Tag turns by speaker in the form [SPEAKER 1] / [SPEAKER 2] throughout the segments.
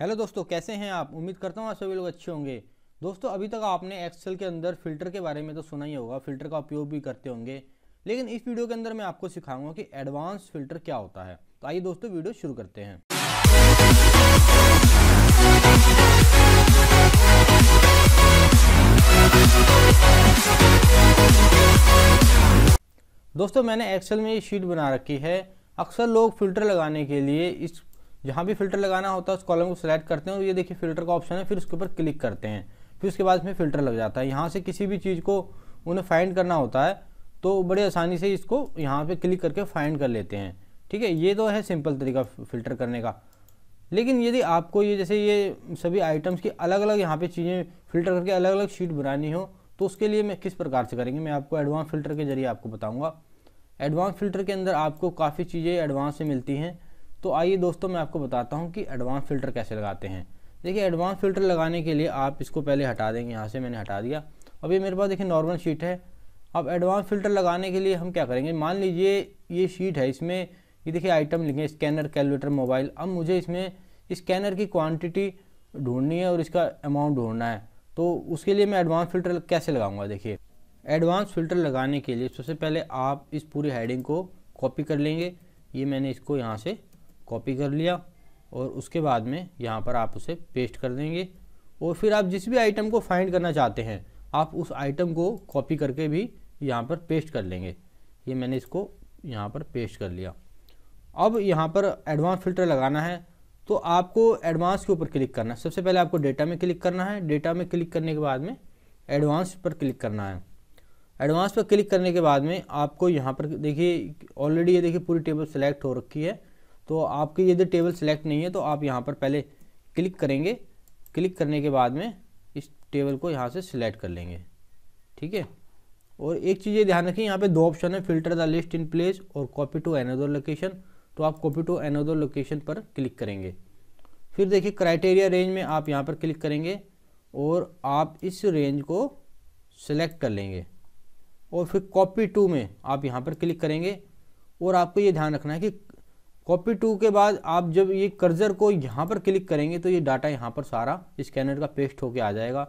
[SPEAKER 1] hello दोस्तों कैसे हैं आप उम्मीद करता हूँ आप सभी लोग अच्छे होंगे दोस्तों अभी तक आपने एक्सेल के अंदर फिल्टर के बारे में तो सुना ही होगा फिल्टर का उपयोग भी करते होंगे लेकिन इस वीडियो के अंदर मैं आपको सिखाऊंगा कि एडवांस फिल्टर क्या होता है तो आइए दोस्तों वीडियो शुरू करते हैं दोस्तों मैंने एक्सेल में ये शीट बना रखी है अक्सर लोग फिल्टर लगाने के लिए इस जहाँ भी फिल्टर लगाना होता है उस कॉलम को सिलेक्ट करते हैं और ये देखिए फिल्टर का ऑप्शन है फिर उसके ऊपर क्लिक करते हैं फिर उसके बाद इसमें फिल्टर लग जाता है यहाँ से किसी भी चीज़ को उन्हें फाइंड करना होता है तो बड़े आसानी से इसको यहाँ पे क्लिक करके फाइंड कर लेते हैं ठीक है ये तो है सिंपल तरीका फिल्टर करने का लेकिन यदि आपको ये जैसे ये सभी आइटम्स की अलग अलग यहाँ पर चीज़ें फिल्टर करके अलग अलग शीट बनानी हो तो उसके लिए मैं किस प्रकार से करेंगे मैं आपको एडवांस फिल्टर के जरिए आपको बताऊँगा एडवांस फिल्टर के अंदर आपको काफ़ी चीज़ें एडवांस से मिलती हैं तो आइए दोस्तों मैं आपको बताता हूँ कि एडवांस फ़िल्टर कैसे लगाते हैं देखिए एडवांस फ़िल्टर लगाने के लिए आप इसको पहले हटा देंगे यहाँ से मैंने हटा दिया अब ये मेरे पास देखिए नॉर्मल शीट है अब एडवांस फ़िल्टर लगाने के लिए हम क्या करेंगे मान लीजिए ये शीट है इसमें ये देखिए आइटम लिखे स्कैनर कैलकुलेटर मोबाइल अब मुझे इसमें स्कैनर की क्वांटिटी ढूंढनी है और इसका अमाउंट ढूंढना है तो उसके लिए मैं एडवांस फ़िल्टर कैसे लगाऊंगा देखिए एडवांस फ़िल्टर लगाने के लिए सबसे पहले आप इस पूरी हेडिंग को कॉपी कर लेंगे ये मैंने इसको यहाँ से कॉपी कर लिया और उसके बाद में यहाँ पर आप उसे पेस्ट कर देंगे और फिर आप जिस भी आइटम को फाइंड करना चाहते हैं आप उस आइटम को कॉपी करके भी यहाँ पर पेस्ट कर लेंगे ये मैंने इसको यहाँ पर पेस्ट कर लिया अब यहाँ पर एडवांस फिल्टर लगाना है तो आपको एडवांस के ऊपर क्लिक करना है सबसे पहले आपको डेटा में क्लिक करना है डेटा में क्लिक करने के बाद में एडवांस पर क्लिक करना है एडवांस पर क्लिक करने के बाद में आपको यहाँ पर देखिए ऑलरेडी ये देखिए पूरी टेबल सेलेक्ट हो रखी है तो आपके यदि टेबल सेलेक्ट नहीं है तो आप यहाँ पर पहले क्लिक करेंगे क्लिक करने के बाद में इस टेबल को यहाँ से सिलेक्ट कर लेंगे ठीक है और एक चीज़ ये ध्यान रखें यहाँ पे दो ऑप्शन है filter the list in place और कॉपी टू एनदर लोकेशन तो आप कॉपी टू एनदर लोकेशन पर क्लिक करेंगे फिर देखिए क्राइटेरिया रेंज में आप यहाँ पर क्लिक करेंगे और आप इस रेंज को सिलेक्ट कर लेंगे और फिर कॉपी टू में आप यहाँ पर क्लिक करेंगे और आपको ये ध्यान रखना है कि कॉपी टू के बाद आप जब ये कर्जर को यहाँ पर क्लिक करेंगे तो ये डाटा यहाँ पर सारा स्कैनर का पेस्ट होकर आ जाएगा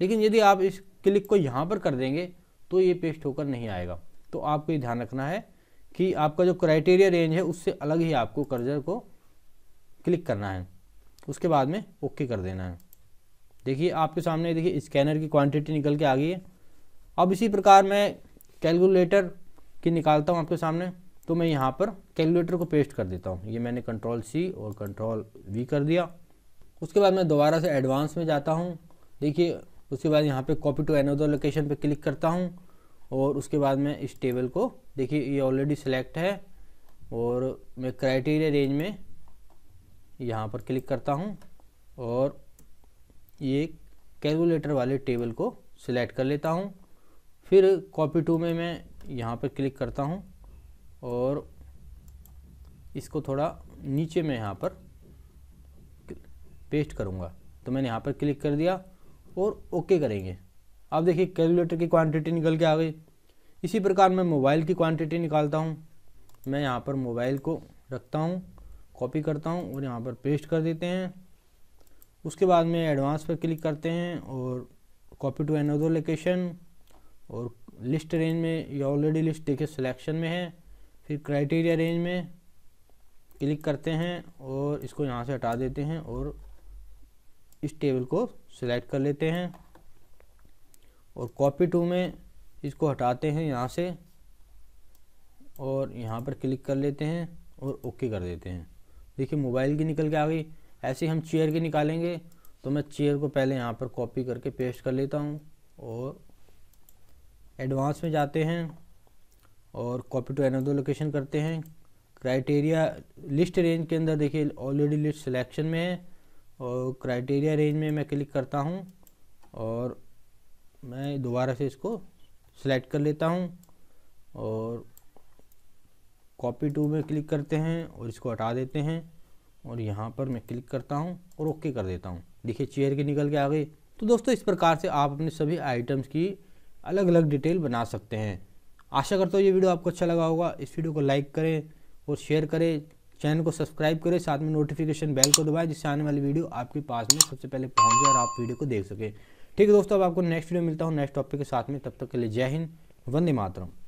[SPEAKER 1] लेकिन यदि आप इस क्लिक को यहाँ पर कर देंगे तो ये पेस्ट होकर नहीं आएगा तो आपको ये ध्यान रखना है कि आपका जो क्राइटेरिया रेंज है उससे अलग ही आपको कर्जर को क्लिक करना है उसके बाद में ओके कर देना है देखिए आपके सामने देखिए स्कैनर की क्वांटिटी निकल के आ गई है अब इसी प्रकार मैं कैलकुलेटर की निकालता हूँ आपके सामने तो मैं यहाँ पर कैलकुलेटर को पेस्ट कर देता हूँ ये मैंने कंट्रोल सी और कंट्रोल वी कर दिया उसके बाद मैं दोबारा से एडवांस में जाता हूँ देखिए उसके बाद यहाँ पे कॉपी टू एनोदर लोकेशन पे क्लिक करता हूँ और उसके बाद मैं इस टेबल को देखिए ये ऑलरेडी सिलेक्ट है और मैं क्राइटेरिया रेंज में यहाँ पर क्लिक करता हूँ और ये कैलकुलेटर वाले टेबल को सिलेक्ट कर लेता हूँ फिर कॉपी टू में मैं यहाँ पर क्लिक करता हूँ और इसको थोड़ा नीचे में यहाँ पर पेस्ट करूँगा तो मैंने यहाँ पर क्लिक कर दिया और ओके करेंगे आप देखिए कैलकुलेटर की क्वांटिटी निकल के आ गई इसी प्रकार मैं मोबाइल की क्वांटिटी निकालता हूँ मैं यहाँ पर मोबाइल को रखता हूँ कॉपी करता हूँ और यहाँ पर पेस्ट कर देते हैं उसके बाद में एडवांस पर क्लिक करते हैं और कॉपी टू एनोदर लोकेशन और लिस्ट रेंज में ये ऑलरेडी लिस्ट देखिए सिलेक्शन में है फिर क्राइटेरिया रेंज में क्लिक करते हैं और इसको यहाँ से हटा देते हैं और इस टेबल को सिलेक्ट कर लेते हैं और कॉपी टू में इसको हटाते हैं यहाँ से और यहाँ पर क्लिक कर लेते हैं और ओके कर देते हैं देखिए मोबाइल की निकल के आ गई ऐसे हम चेयर की निकालेंगे तो मैं चेयर को पहले यहाँ पर कॉपी करके पेस्ट कर लेता हूँ और एडवांस में जाते हैं और कॉपी टू अनदर लोकेशन करते हैं क्राइटेरिया लिस्ट रेंज के अंदर देखिए ऑलरेडी लिस्ट सिलेक्शन में है और क्राइटेरिया रेंज में मैं क्लिक करता हूँ और मैं दोबारा से इसको सिलेक्ट कर लेता हूँ और कॉपी टू में क्लिक करते हैं और इसको हटा देते हैं और यहाँ पर मैं क्लिक करता हूँ और ओके कर देता हूँ देखिए चेयर के निकल के आ गई तो दोस्तों इस प्रकार से आप अपने सभी आइटम्स की अलग अलग डिटेल बना सकते हैं आशा करता हूँ ये वीडियो आपको अच्छा लगा होगा इस वीडियो को लाइक करें और शेयर करें चैनल को सब्सक्राइब करें साथ में नोटिफिकेशन बेल को दबाएं जिससे आने वाली वीडियो आपके पास में सबसे पहले पहुंच जाए और आप वीडियो को देख सकें ठीक है दोस्तों अब आपको नेक्स्ट वीडियो मिलता हूँ नेक्स्ट टॉपिक के साथ में तब तक के लिए जय हिंद वंदे मातरम